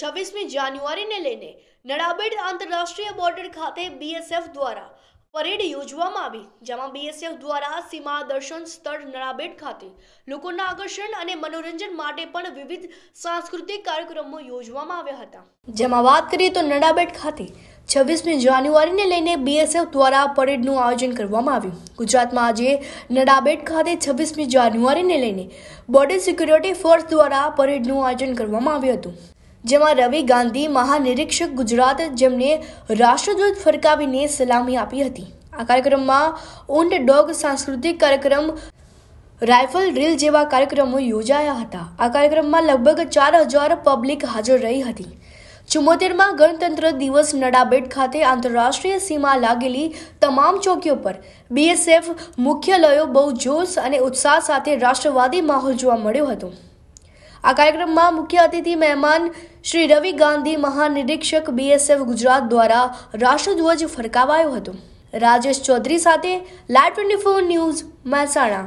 છવ્વીસમી જાન્યુઆરીને લઈને નડાબેડ આંતરરાષ્ટ્રીય બોર્ડર ખાતે બીએસએફ દ્વારા પરેડ યોજવામાં આવી જેમાં બીએસએફ દ્વારા સીમા દર્શન સ્થળ નડાબેડ ખાતે લોકોના આકર્ષણ અને મનોરંજન માટે પણ વિવિધ સાંસ્કૃતિક કાર્યક્રમો યોજવામાં આવ્યા હતા જેમાં વાત કરીએ તો નડાબેડ ખાતે છવ્વીસમી જાન્યુઆરીને લઈને બીએસએફ દ્વારા પરેડનું આયોજન કરવામાં આવ્યું ગુજરાતમાં આજે નડાબેટ ખાતે છવ્વીસમી જાન્યુઆરીને લઈને બોર્ડર સિક્યુરિટી ફોર્સ દ્વારા પરેડનું આયોજન કરવામાં આવ્યું હતું જેમાં રવિ ગાંધી મહાનિરીક્ષક ગુજરાત જેમને રાષ્ટ્રધ્વજ ફરકાવીને સલામી આપી હતી આ કાર્યક્રમમાં ઊંટ ડોગ સાંસ્કૃતિક કાર્યક્રમ રાઇફલ ડ્રીલ જેવા કાર્યક્રમો યોજાયા હતા આ કાર્યક્રમમાં લગભગ ચાર હજાર પબ્લિક હાજર રહી હતી ચુમ્મોતેરમાં ગણતંત્ર દિવસ નડાબેટ ખાતે આંતરરાષ્ટ્રીય સીમા લાગેલી તમામ ચોકીઓ પર બીએસએફ મુખ્યાલયો બહુ જોશ અને ઉત્સાહ સાથે રાષ્ટ્રવાદી માહોલ જોવા મળ્યો હતો આ કાર્યક્રમમાં મુખ્ય અતિથિ મહેમાન શ્રી રવિ ગાંધી મહાનિરીક્ષક બીએસએફ ગુજરાત દ્વારા રાષ્ટ્રધ્વજ ફરકાવાયો હતો રાજેશ ચૌધરી સાથે live twenty four news Mehsana